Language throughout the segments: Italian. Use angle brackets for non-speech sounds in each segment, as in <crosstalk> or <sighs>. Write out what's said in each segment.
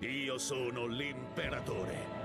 Io sono l'imperatore.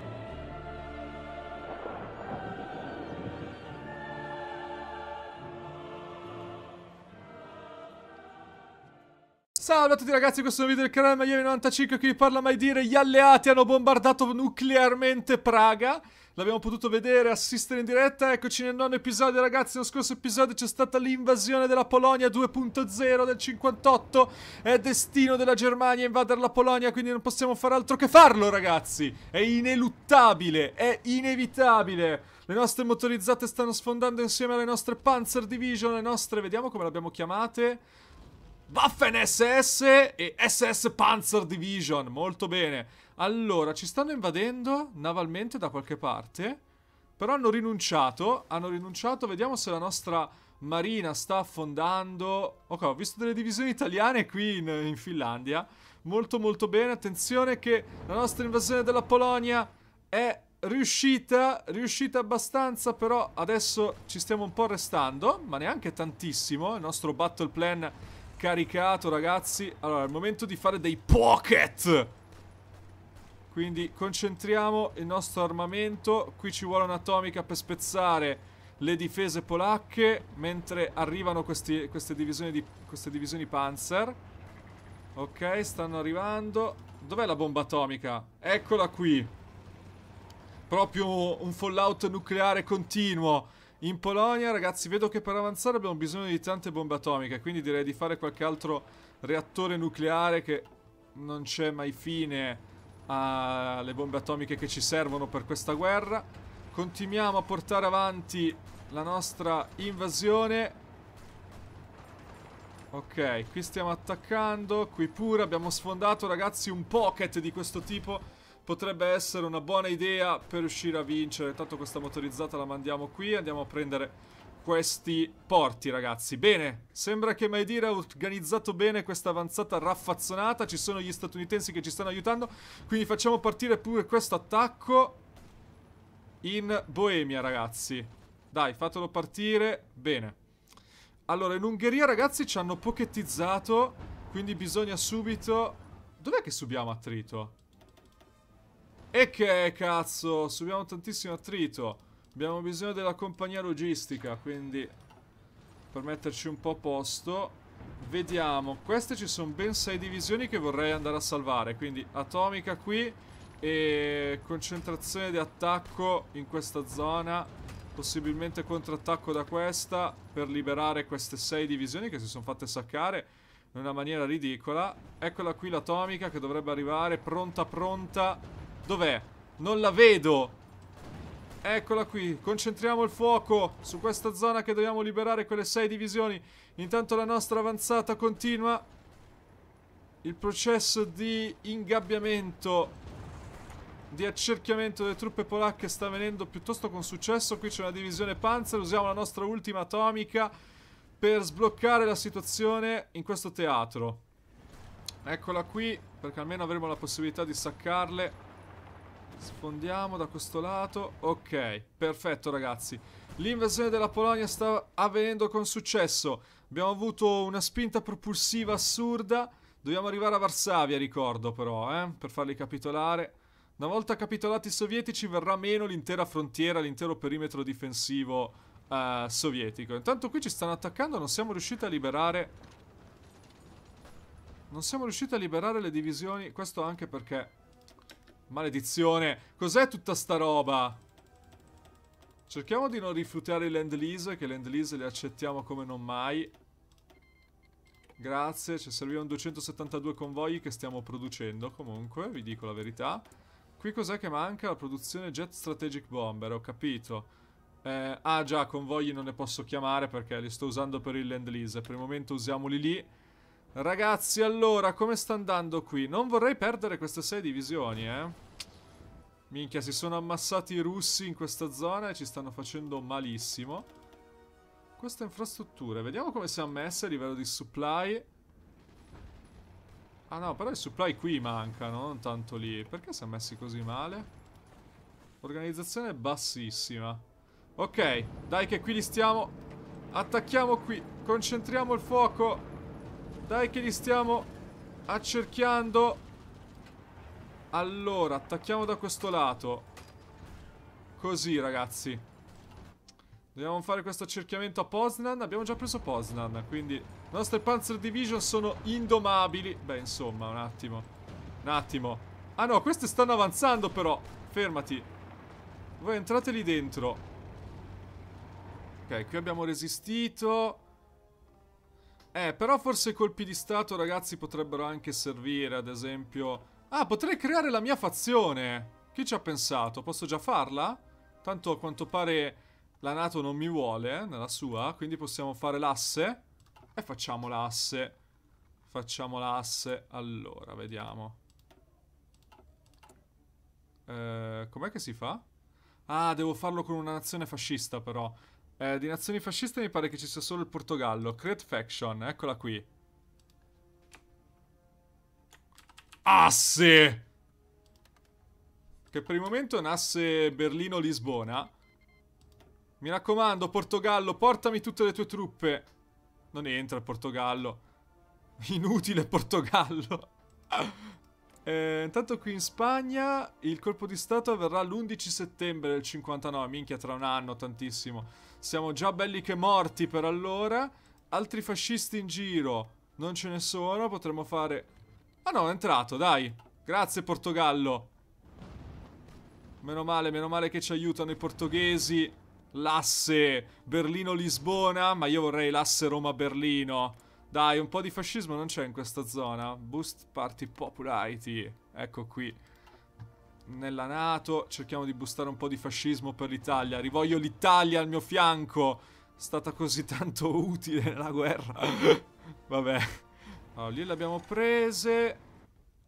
Salve a tutti ragazzi, questo è un video del canale Maglieri95 che qui parla mai dire Gli alleati hanno bombardato nuclearmente Praga L'abbiamo potuto vedere, assistere in diretta Eccoci nel nono episodio ragazzi Nello scorso episodio c'è stata l'invasione della Polonia 2.0 del 58 È destino della Germania invadere la Polonia Quindi non possiamo fare altro che farlo ragazzi È ineluttabile, è inevitabile le nostre motorizzate stanno sfondando insieme alle nostre Panzer Division, le nostre, vediamo come le abbiamo chiamate Waffen SS e SS Panzer Division, molto bene. Allora, ci stanno invadendo navalmente da qualche parte, però hanno rinunciato, hanno rinunciato, vediamo se la nostra marina sta affondando. Ok, ho visto delle divisioni italiane qui in, in Finlandia, molto molto bene, attenzione che la nostra invasione della Polonia è riuscita, riuscita abbastanza, però adesso ci stiamo un po' restando, ma neanche tantissimo, il nostro battle plan caricato ragazzi Allora è il momento di fare dei pocket Quindi concentriamo il nostro armamento Qui ci vuole un'atomica per spezzare le difese polacche Mentre arrivano questi, queste, divisioni di, queste divisioni panzer Ok stanno arrivando Dov'è la bomba atomica? Eccola qui Proprio un fallout nucleare continuo in Polonia, ragazzi, vedo che per avanzare abbiamo bisogno di tante bombe atomiche, quindi direi di fare qualche altro reattore nucleare che non c'è mai fine alle bombe atomiche che ci servono per questa guerra. Continuiamo a portare avanti la nostra invasione. Ok, qui stiamo attaccando, qui pure abbiamo sfondato ragazzi un pocket di questo tipo potrebbe essere una buona idea per riuscire a vincere. Tanto questa motorizzata la mandiamo qui, andiamo a prendere questi porti, ragazzi. Bene, sembra che Maedira ha organizzato bene questa avanzata raffazzonata. Ci sono gli statunitensi che ci stanno aiutando. Quindi facciamo partire pure questo attacco in Boemia, ragazzi. Dai, fatelo partire. Bene. Allora, in Ungheria, ragazzi, ci hanno pochettizzato. Quindi bisogna subito... Dov'è che subiamo attrito? E che cazzo, subiamo tantissimo attrito. Abbiamo bisogno della compagnia logistica, quindi per metterci un po' a posto. Vediamo, queste ci sono ben sei divisioni che vorrei andare a salvare, quindi atomica qui e concentrazione di attacco in questa zona, possibilmente contrattacco da questa per liberare queste sei divisioni che si sono fatte saccare in una maniera ridicola. Eccola qui l'atomica che dovrebbe arrivare, pronta pronta Dov'è? Non la vedo. Eccola qui, concentriamo il fuoco su questa zona che dobbiamo liberare quelle sei divisioni. Intanto la nostra avanzata continua il processo di ingabbiamento, di accerchiamento delle truppe polacche sta venendo piuttosto con successo. Qui c'è una divisione panzer, usiamo la nostra ultima atomica per sbloccare la situazione in questo teatro. Eccola qui, perché almeno avremo la possibilità di saccarle. Sfondiamo da questo lato. Ok, perfetto ragazzi. L'invasione della Polonia sta avvenendo con successo. Abbiamo avuto una spinta propulsiva assurda. Dobbiamo arrivare a Varsavia, ricordo però, eh, per farli capitolare. Una volta capitolati i sovietici verrà meno l'intera frontiera, l'intero perimetro difensivo eh, sovietico. Intanto qui ci stanno attaccando, non siamo riusciti a liberare... Non siamo riusciti a liberare le divisioni, questo anche perché Maledizione. Cos'è tutta sta roba? Cerchiamo di non rifiutare il land lease, che land lease le accettiamo come non mai. Grazie, ci servivano 272 convogli che stiamo producendo comunque, vi dico la verità. Qui cos'è che manca? La produzione Jet Strategic Bomber, ho capito. Eh, ah già, convogli non ne posso chiamare perché li sto usando per il land lease. Per il momento usiamoli lì Ragazzi, allora, come sta andando qui? Non vorrei perdere queste sei divisioni, eh. Minchia, si sono ammassati i russi in questa zona e ci stanno facendo malissimo. Queste infrastrutture, vediamo come siamo messe a livello di supply. Ah no, però i supply qui mancano, non tanto lì. Perché siamo messi così male? Organizzazione bassissima. Ok, dai che qui li stiamo... Attacchiamo qui, concentriamo il fuoco... Dai che li stiamo accerchiando. Allora, attacchiamo da questo lato. Così, ragazzi. Dobbiamo fare questo accerchiamento a Poznan. Abbiamo già preso Poznan, quindi... Le nostre Panzer Division sono indomabili. Beh, insomma, un attimo. Un attimo. Ah no, queste stanno avanzando però. Fermati. Voi entrate lì dentro. Ok, qui abbiamo resistito. Eh, però forse colpi di stato, ragazzi, potrebbero anche servire, ad esempio... Ah, potrei creare la mia fazione! Chi ci ha pensato? Posso già farla? Tanto a quanto pare la Nato non mi vuole, eh, nella sua, quindi possiamo fare l'asse. E facciamo l'asse. Facciamo l'asse. Allora, vediamo. Eh, com'è che si fa? Ah, devo farlo con una nazione fascista, però. Eh, di nazioni fasciste mi pare che ci sia solo il Portogallo. Create Faction, eccola qui. Asse! Ah, che per il momento è un Berlino-Lisbona. Mi raccomando, Portogallo, portami tutte le tue truppe. Non entra il Portogallo. Inutile Portogallo. <laughs> Eh, intanto qui in Spagna il colpo di stato avverrà l'11 settembre del 59, minchia tra un anno, tantissimo. Siamo già belli che morti per allora. Altri fascisti in giro non ce ne sono. Potremmo fare... Ah no, è entrato, dai. Grazie Portogallo. Meno male, meno male che ci aiutano i portoghesi. L'asse Berlino-Lisbona, ma io vorrei l'asse Roma-Berlino. Dai, un po' di fascismo non c'è in questa zona. Boost Party Popularity. Ecco qui nella Nato, cerchiamo di bustare un po' di fascismo per l'Italia. Rivoglio l'Italia al mio fianco. È stata così <laughs> tanto utile nella guerra. <laughs> Vabbè. Allora, lì le abbiamo prese.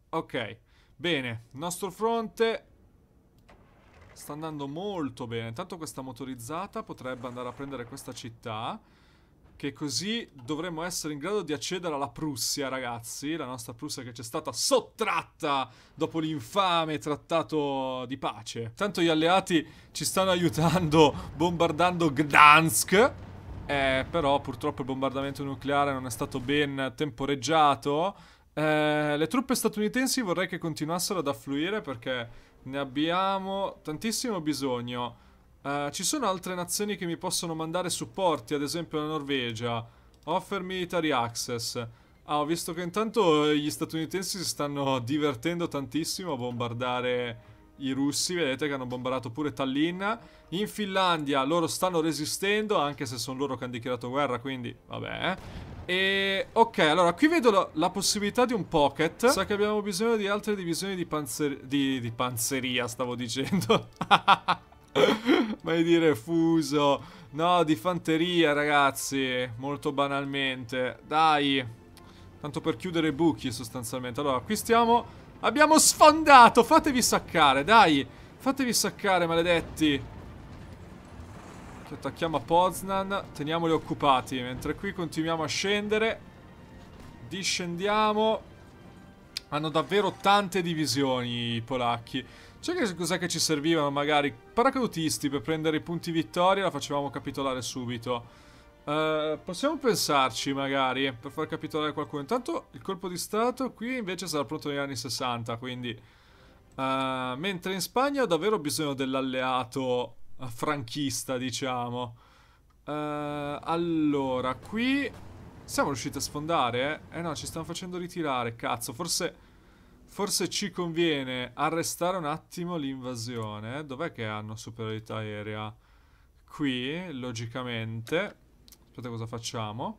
Ok. Bene, il nostro fronte sta andando molto bene. Intanto questa motorizzata potrebbe andare a prendere questa città che così dovremmo essere in grado di accedere alla Prussia, ragazzi, la nostra Prussia che ci è stata sottratta dopo l'infame trattato di pace. Tanto gli alleati ci stanno aiutando bombardando Gdansk, eh, però purtroppo il bombardamento nucleare non è stato ben temporeggiato. Eh, le truppe statunitensi vorrei che continuassero ad affluire perché ne abbiamo tantissimo bisogno. Uh, ci sono altre nazioni che mi possono mandare supporti, ad esempio la Norvegia. Offer military access. Ah, ho visto che intanto gli statunitensi si stanno divertendo tantissimo a bombardare i russi. Vedete che hanno bombardato pure Tallinn. In Finlandia loro stanno resistendo, anche se sono loro che hanno dichiarato guerra, quindi vabbè. E ok, allora qui vedo la, la, possibilità di un pocket. Sa che abbiamo bisogno di altre divisioni di, panzeria. di, di panzeria, stavo dicendo. <laughs> <laughs> Vai dire fuso. No, di fanteria, ragazzi. Molto banalmente. Dai. Tanto per chiudere i buchi, sostanzialmente. Allora, qui stiamo... Abbiamo sfondato! Fatevi saccare, dai! Fatevi saccare, maledetti! Ci attacchiamo a Poznan. Teniamoli occupati. Mentre qui continuiamo a scendere. Discendiamo. Hanno davvero tante divisioni i polacchi. C'è che cos'è che ci servivano magari? Paracadutisti per prendere i punti vittoria la facevamo capitolare subito. Uh, possiamo pensarci magari per far capitolare qualcuno. Intanto il colpo di stato qui invece sarà pronto negli anni 60, quindi... Uh, mentre in Spagna ho davvero bisogno dell'alleato eh, franchista, diciamo. Uh, allora, qui... Siamo riusciti a sfondare, eh? no, ci stanno facendo ritirare, cazzo. Forse Forse ci conviene arrestare un attimo l'invasione. Dov'è che hanno superiorità aerea? Qui, logicamente. Aspetta cosa facciamo.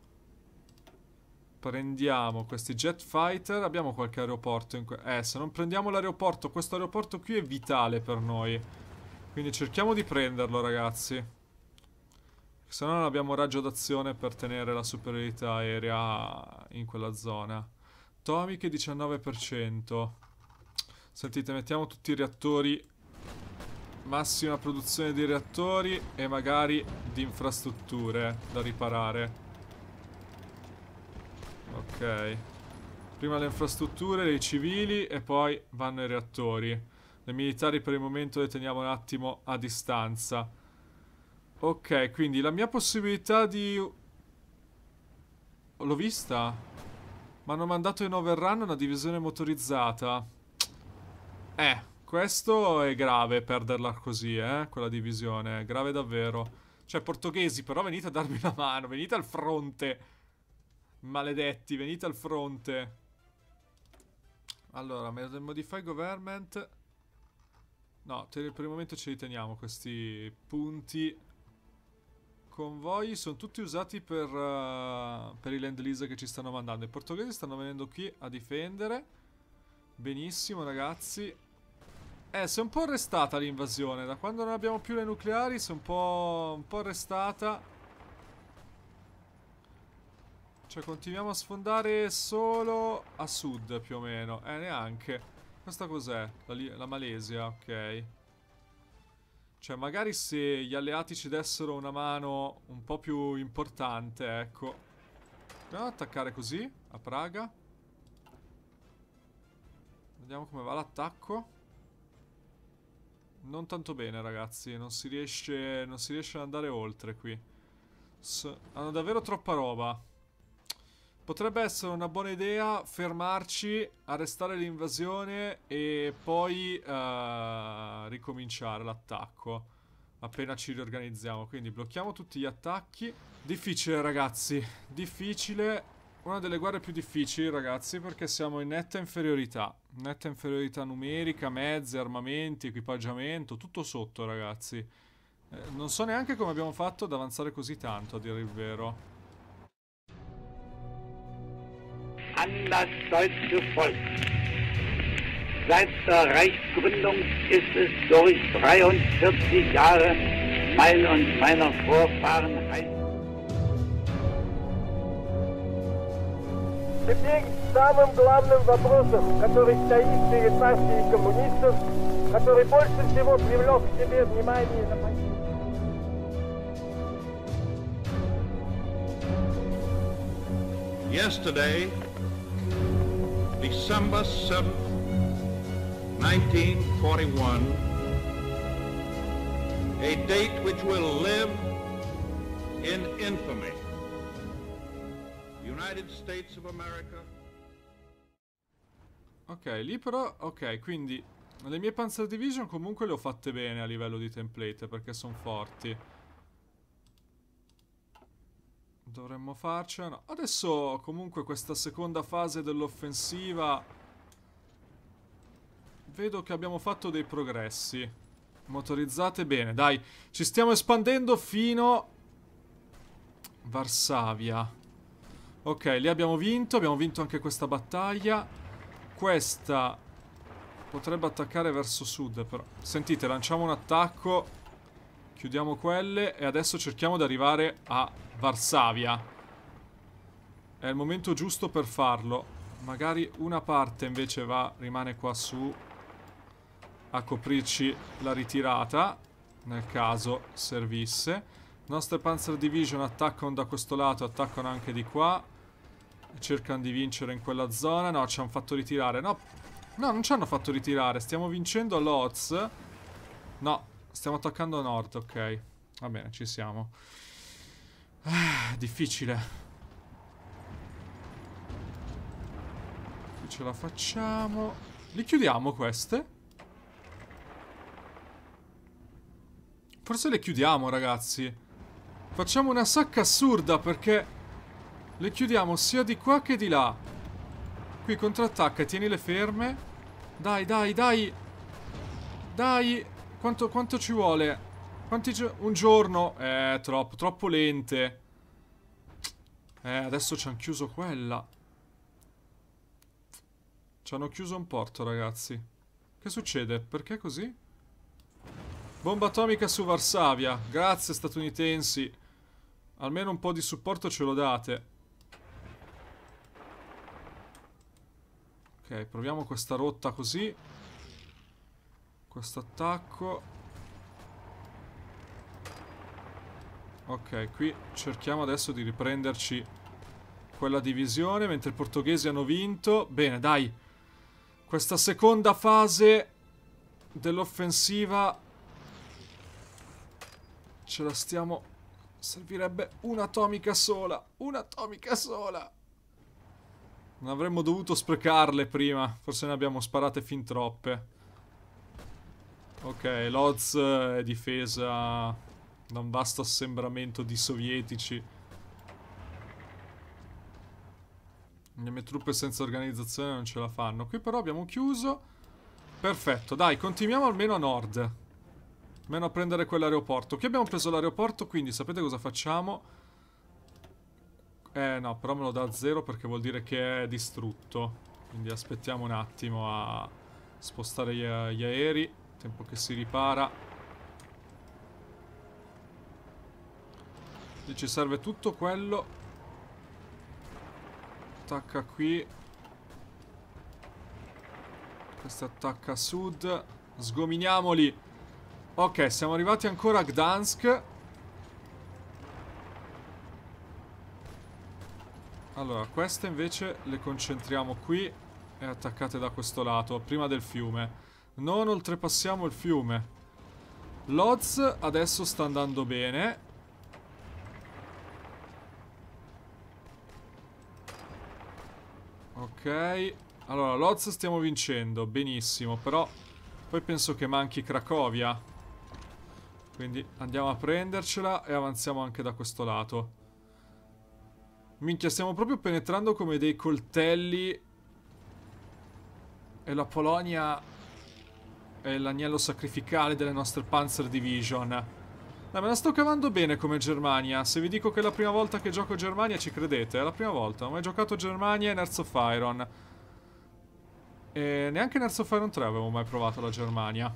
Prendiamo questi jet fighter. Abbiamo qualche aeroporto. In eh, se non prendiamo l'aeroporto, questo aeroporto qui è vitale per noi. Quindi cerchiamo di prenderlo, ragazzi. Se no non abbiamo raggio d'azione per tenere la superiorità aerea in quella zona atomiche 19%. Sentite, mettiamo tutti i reattori, massima produzione di reattori e magari di infrastrutture da riparare. Ok. Prima le infrastrutture, dei civili e poi vanno i reattori. Le militari per il momento le teniamo un attimo a distanza. Ok, quindi la mia possibilità di... L'ho vista? Ma hanno mandato in overrun una divisione motorizzata. Eh, questo è grave perderla così, eh, quella divisione. È grave davvero. Cioè, portoghesi, però venite a darmi una mano, venite al fronte. Maledetti, venite al fronte. Allora, modify government... No, per il momento ce li teniamo questi punti convogli sono tutti usati per, uh, per i land lease che ci stanno mandando. I portoghesi stanno venendo qui a difendere. Benissimo, ragazzi. Eh, si è un po' arrestata l'invasione. Da quando non abbiamo più le nucleari, si è un po', un po' arrestata. Cioè, continuiamo a sfondare solo a sud, più o meno. Eh, neanche. Questa cos'è? La, la Malesia, ok. Cioè, magari se gli alleati ci dessero una mano un po' più importante, ecco. Proviamo ad attaccare così, a Praga. Vediamo come va l'attacco. Non tanto bene, ragazzi. Non si riesce, non si riesce ad andare oltre qui. S hanno davvero troppa roba. Potrebbe essere una buona idea fermarci, arrestare l'invasione e poi uh, ricominciare l'attacco. Appena ci riorganizziamo. Quindi blocchiamo tutti gli attacchi. Difficile ragazzi, difficile. Una delle guerre più difficili ragazzi perché siamo in netta inferiorità. Netta inferiorità numerica, mezzi, armamenti, equipaggiamento, tutto sotto ragazzi. Eh, non so neanche come abbiamo fatto ad avanzare così tanto a dire il vero. an das deutsche Volk. Seit der Reichsgründung ist es durch 43 Jahre mein und meiner Vorfahren heiß. Теперь самым главным вопросом, который стоит перед партией коммунистов, который больше всего привлек к себе внимание на Yesterday, December 7th, 1941, a date which will live in infamy. United States of America. Ok, lì però, ok, quindi le mie Panzer Division comunque le ho fatte bene a livello di template perché sono forti. Dovremmo farcela. Adesso comunque questa seconda fase dell'offensiva vedo che abbiamo fatto dei progressi. Motorizzate bene, dai. Ci stiamo espandendo fino... Varsavia. Ok, lì abbiamo vinto. Abbiamo vinto anche questa battaglia. Questa potrebbe attaccare verso sud, però. Sentite, lanciamo un attacco. Chiudiamo quelle e adesso cerchiamo di arrivare a Varsavia. È il momento giusto per farlo. Magari una parte invece va, rimane qua su a coprirci la ritirata, nel caso servisse. Nostre Panzer Division attaccano da questo lato, attaccano anche di qua. Cercano di vincere in quella zona. No, ci hanno fatto ritirare. No, no non ci hanno fatto ritirare. Stiamo vincendo all'Oz. No, Stiamo attaccando nord, ok. Va bene, ci siamo. Ah, difficile. Qui ce la facciamo. Li chiudiamo queste. Forse le chiudiamo, ragazzi. Facciamo una sacca assurda perché le chiudiamo sia di qua che di là. Qui contrattacca, tienile ferme. Dai, dai, dai. Dai. Quanto, quanto ci vuole? Quanti gio un giorno? Eh, troppo, troppo lente. Eh, adesso ci hanno chiuso quella. Ci hanno chiuso un porto, ragazzi. Che succede? Perché così? Bomba atomica su Varsavia. Grazie, statunitensi. Almeno un po' di supporto ce lo date. Ok, proviamo questa rotta così. Questo attacco Ok, qui cerchiamo adesso di riprenderci quella divisione Mentre i portoghesi hanno vinto Bene, dai Questa seconda fase dell'offensiva Ce la stiamo... Servirebbe un'atomica sola Un'atomica sola Non avremmo dovuto sprecarle prima Forse ne abbiamo sparate fin troppe Ok, Loz eh, è difesa da un vasto assembramento di sovietici. Le mie truppe senza organizzazione non ce la fanno. Qui però abbiamo chiuso. Perfetto, dai, continuiamo almeno a nord. Almeno a prendere quell'aeroporto. Qui abbiamo preso l'aeroporto, quindi sapete cosa facciamo? Eh no, però me lo dà a zero perché vuol dire che è distrutto. Quindi aspettiamo un attimo a spostare gli, gli aerei. Tempo che si ripara. Lì ci serve tutto quello. Attacca qui. Questa attacca a sud. Sgominiamoli. Ok, siamo arrivati ancora a Gdansk. Allora, queste invece le concentriamo qui e attaccate da questo lato, prima del fiume. Non oltrepassiamo il fiume. Loz adesso sta andando bene. Ok. Allora, Loz stiamo vincendo. Benissimo, però... Poi penso che manchi Cracovia. Quindi andiamo a prendercela e avanziamo anche da questo lato. Minchia, stiamo proprio penetrando come dei coltelli. E la Polonia è l'agnello sacrificale delle nostre Panzer Division. Dai, me la sto cavando bene come Germania. Se vi dico che è la prima volta che gioco Germania, ci credete? È la prima volta. Ho mai giocato Germania in Earth of Iron. E neanche in Earth of Iron 3 avevo mai provato la Germania.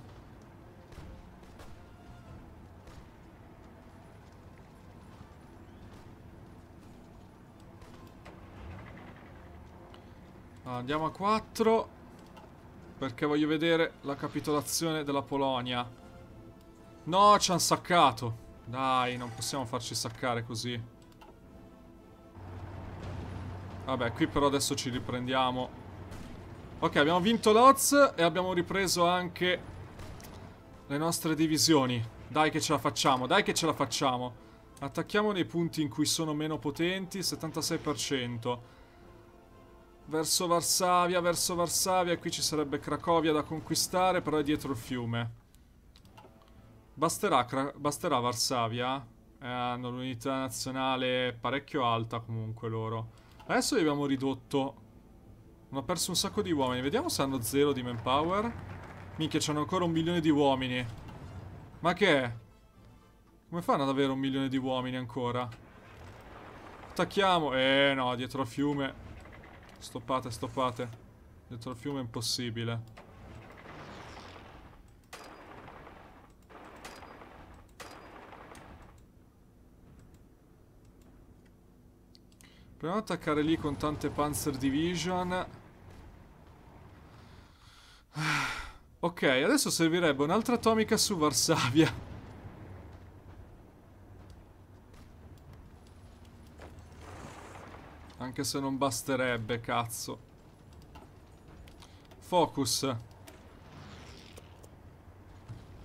Andiamo a 4 perché voglio vedere la capitolazione della Polonia. No, ci hanno saccato. Dai, non possiamo farci saccare così. Vabbè, qui però adesso ci riprendiamo. Ok, abbiamo vinto l'Oz e abbiamo ripreso anche le nostre divisioni. Dai che ce la facciamo, dai che ce la facciamo. Attacchiamo nei punti in cui sono meno potenti, 76%. Verso Varsavia, verso Varsavia. Qui ci sarebbe Cracovia da conquistare, però è dietro il fiume. Basterà, basterà Varsavia? Eh, hanno l'unità nazionale parecchio alta comunque loro. Adesso li abbiamo ridotto. Hanno perso un sacco di uomini. Vediamo se hanno zero di manpower. Minchia, c'hanno ancora un milione di uomini. Ma che è? Come fanno ad avere un milione di uomini ancora? Attacchiamo. Eh no, dietro al fiume. Stoppate, stoppate. Dietro il fiume è impossibile. Proviamo ad attaccare lì con tante Panzer Division. <sighs> Ok, adesso servirebbe un'altra atomica su Varsavia. Anche se non basterebbe, cazzo. Focus.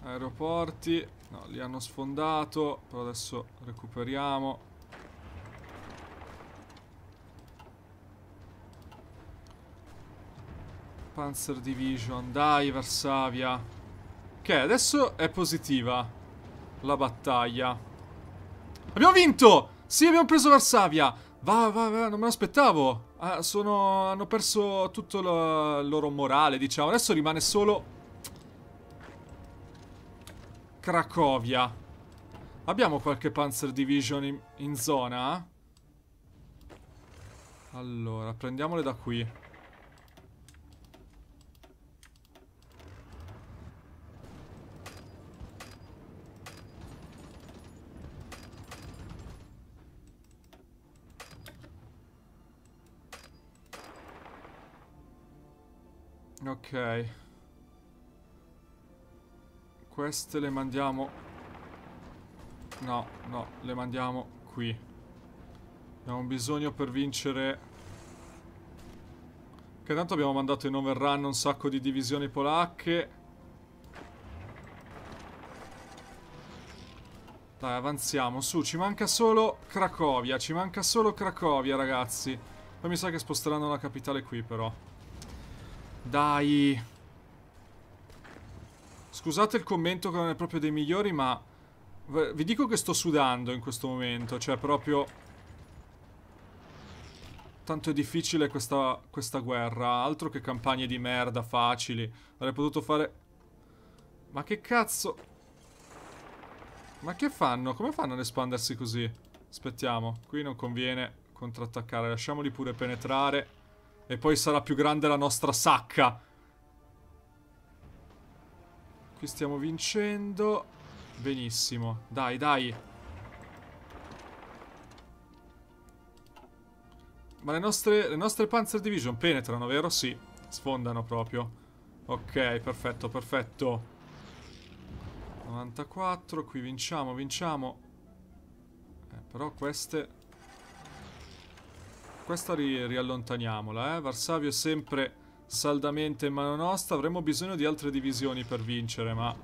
Aeroporti. No, li hanno sfondato. Però adesso recuperiamo. Panzer Division. Dai, Varsavia. Ok, adesso è positiva la battaglia. Abbiamo vinto! Sì, abbiamo preso Varsavia! Va, va, va, non me l'aspettavo. Ah, sono... hanno perso tutto lo... il loro morale, diciamo. Adesso rimane solo... Cracovia. Abbiamo qualche Panzer Division in, in zona? Allora, prendiamole da qui. Ok. Queste le mandiamo... No, no, le mandiamo qui. Abbiamo bisogno per vincere... Che tanto abbiamo mandato in overrun un sacco di divisioni polacche. Dai, avanziamo. Su, ci manca solo Cracovia. Ci manca solo Cracovia, ragazzi. Poi mi sa che sposteranno la capitale qui, però. Dai. Scusate il commento che non è proprio dei migliori, ma... Vi dico che sto sudando in questo momento, cioè proprio... Tanto è difficile questa, questa guerra, altro che campagne di merda facili. Avrei potuto fare... Ma che cazzo... Ma che fanno? Come fanno ad espandersi così? Aspettiamo, qui non conviene contrattaccare, lasciamoli pure penetrare. E poi sarà più grande la nostra sacca. Qui stiamo vincendo. Benissimo. Dai, dai. Ma le nostre, le nostre Panzer Division penetrano, vero? Sì. Sfondano proprio. Ok, perfetto, perfetto. 94, qui vinciamo, vinciamo. Eh, però queste... Questa ri riallontaniamola, eh. Varsavio è sempre saldamente in mano nostra. Avremo bisogno di altre divisioni per vincere, ma...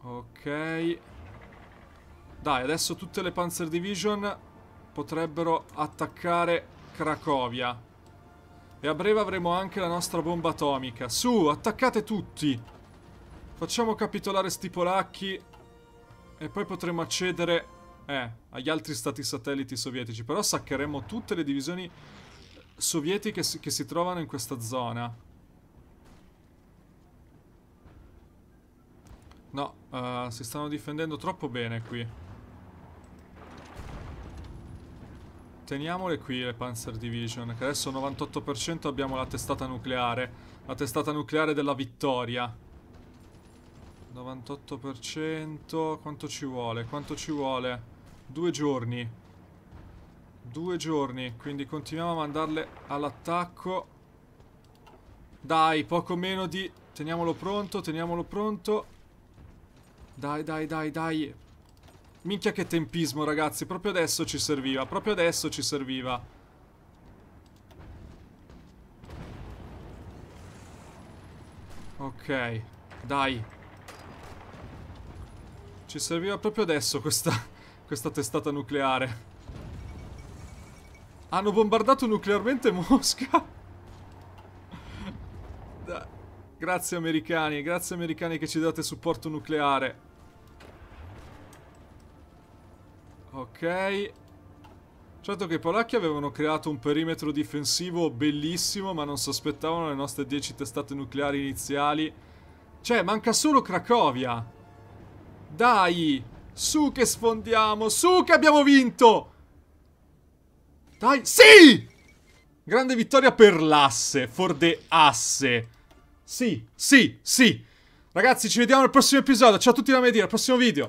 Ok. Dai, adesso tutte le Panzer Division potrebbero attaccare Cracovia. E a breve avremo anche la nostra bomba atomica. Su, attaccate tutti! Facciamo capitolare sti polacchi e poi potremo accedere eh, agli altri stati satelliti sovietici. Però saccheremo tutte le divisioni sovietiche che si trovano in questa zona. No, uh, si stanno difendendo troppo bene qui. Teniamole qui le Panzer Division, che adesso 98% abbiamo la testata nucleare. La testata nucleare della vittoria. 98%, quanto ci vuole? Quanto ci vuole? Due giorni. Due giorni. Quindi continuiamo a mandarle all'attacco. Dai, poco meno di... Teniamolo pronto, teniamolo pronto. Dai, dai, dai, dai. Minchia che tempismo, ragazzi. Proprio adesso ci serviva. Proprio adesso ci serviva. Ok. Dai. Ci serviva proprio adesso questa questa testata nucleare. Hanno bombardato nuclearmente Mosca? grazie americani, grazie americani che ci date supporto nucleare. Ok. Certo che i polacchi avevano creato un perimetro difensivo bellissimo, ma non si aspettavano le nostre 10 testate nucleari iniziali. Cioè, manca solo Cracovia. Dai! Su che sfondiamo, su che abbiamo vinto! Dai, sì! Grande vittoria per l'asse, for the asse. Sì, sì, sì. Ragazzi, ci vediamo nel prossimo episodio. Ciao a tutti da Medina, al prossimo video.